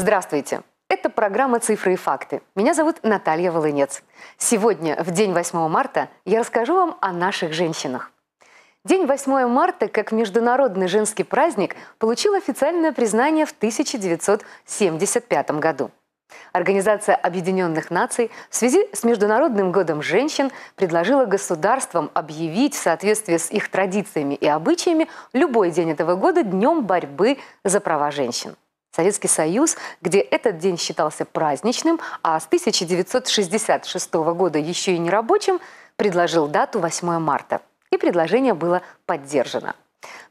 Здравствуйте! Это программа «Цифры и факты». Меня зовут Наталья Волынец. Сегодня, в день 8 марта, я расскажу вам о наших женщинах. День 8 марта, как международный женский праздник, получил официальное признание в 1975 году. Организация Объединенных Наций в связи с Международным годом женщин предложила государствам объявить в соответствии с их традициями и обычаями любой день этого года днем борьбы за права женщин. Советский Союз, где этот день считался праздничным, а с 1966 года еще и нерабочим, предложил дату 8 марта. И предложение было поддержано.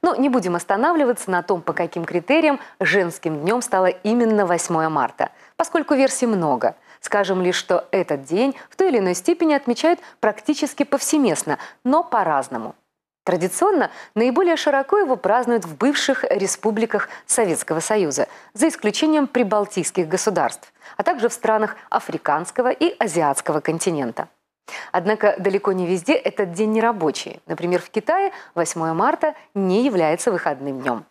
Но не будем останавливаться на том, по каким критериям женским днем стало именно 8 марта, поскольку версий много. Скажем лишь, что этот день в той или иной степени отмечают практически повсеместно, но по-разному – Традиционно наиболее широко его празднуют в бывших республиках Советского Союза, за исключением прибалтийских государств, а также в странах африканского и азиатского континента. Однако далеко не везде этот день нерабочий. Например, в Китае 8 марта не является выходным днем.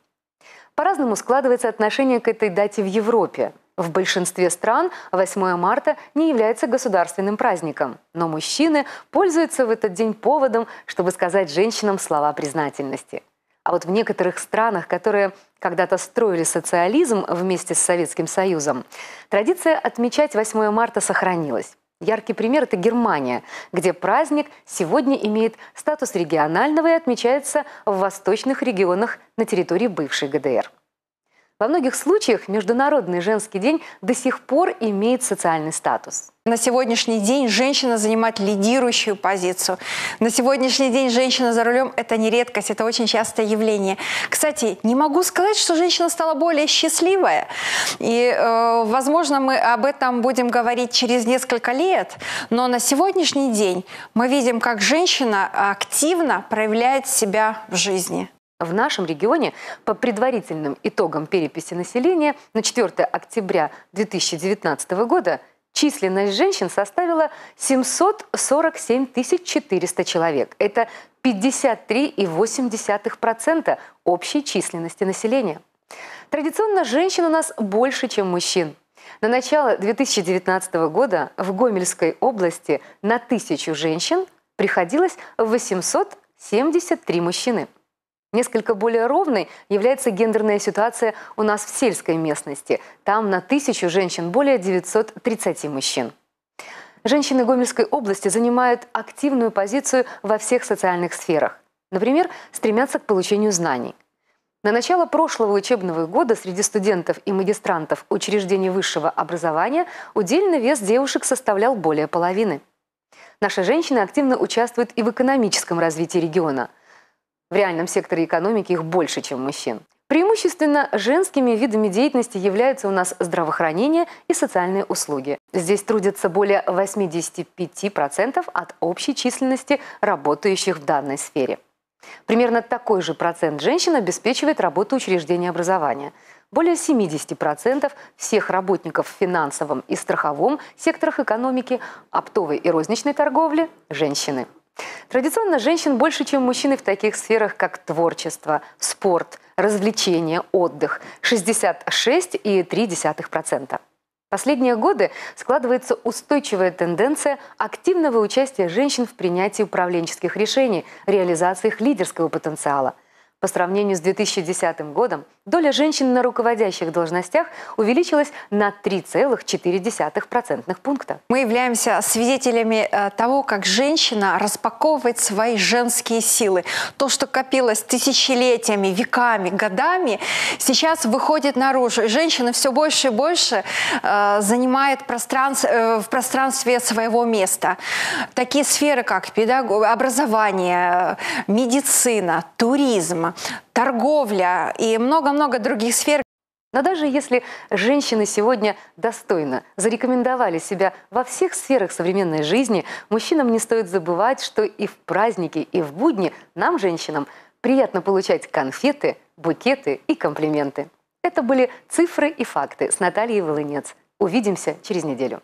По-разному складывается отношение к этой дате в Европе – в большинстве стран 8 марта не является государственным праздником, но мужчины пользуются в этот день поводом, чтобы сказать женщинам слова признательности. А вот в некоторых странах, которые когда-то строили социализм вместе с Советским Союзом, традиция отмечать 8 марта сохранилась. Яркий пример – это Германия, где праздник сегодня имеет статус регионального и отмечается в восточных регионах на территории бывшей ГДР. Во многих случаях Международный женский день до сих пор имеет социальный статус. На сегодняшний день женщина занимает лидирующую позицию. На сегодняшний день женщина за рулем – это не редкость, это очень частое явление. Кстати, не могу сказать, что женщина стала более счастливая. И, э, возможно, мы об этом будем говорить через несколько лет, но на сегодняшний день мы видим, как женщина активно проявляет себя в жизни. В нашем регионе по предварительным итогам переписи населения на 4 октября 2019 года численность женщин составила 747 400 человек. Это 53,8% общей численности населения. Традиционно женщин у нас больше, чем мужчин. На начало 2019 года в Гомельской области на тысячу женщин приходилось 873 мужчины. Несколько более ровной является гендерная ситуация у нас в сельской местности. Там на тысячу женщин более 930 мужчин. Женщины Гомельской области занимают активную позицию во всех социальных сферах. Например, стремятся к получению знаний. На начало прошлого учебного года среди студентов и магистрантов учреждений высшего образования удельный вес девушек составлял более половины. Наши женщины активно участвуют и в экономическом развитии региона – в реальном секторе экономики их больше, чем мужчин. Преимущественно женскими видами деятельности являются у нас здравоохранение и социальные услуги. Здесь трудятся более 85% от общей численности работающих в данной сфере. Примерно такой же процент женщин обеспечивает работу учреждений образования. Более 70% всех работников в финансовом и страховом секторах экономики, оптовой и розничной торговли – женщины. Традиционно женщин больше, чем мужчины в таких сферах, как творчество, спорт, развлечения, отдых – 66,3%. Последние годы складывается устойчивая тенденция активного участия женщин в принятии управленческих решений, реализации их лидерского потенциала. По сравнению с 2010 годом доля женщин на руководящих должностях увеличилась на 3,4% пункта. Мы являемся свидетелями э, того, как женщина распаковывает свои женские силы. То, что копилось тысячелетиями, веками, годами, сейчас выходит наружу. И женщина все больше и больше э, занимает пространство, э, в пространстве своего места. Такие сферы, как педаг... образование, медицина, туризм, торговля и много-много других сфер. Но даже если женщины сегодня достойно зарекомендовали себя во всех сферах современной жизни, мужчинам не стоит забывать, что и в праздники, и в будни нам, женщинам, приятно получать конфеты, букеты и комплименты. Это были цифры и факты с Натальей Волынец. Увидимся через неделю.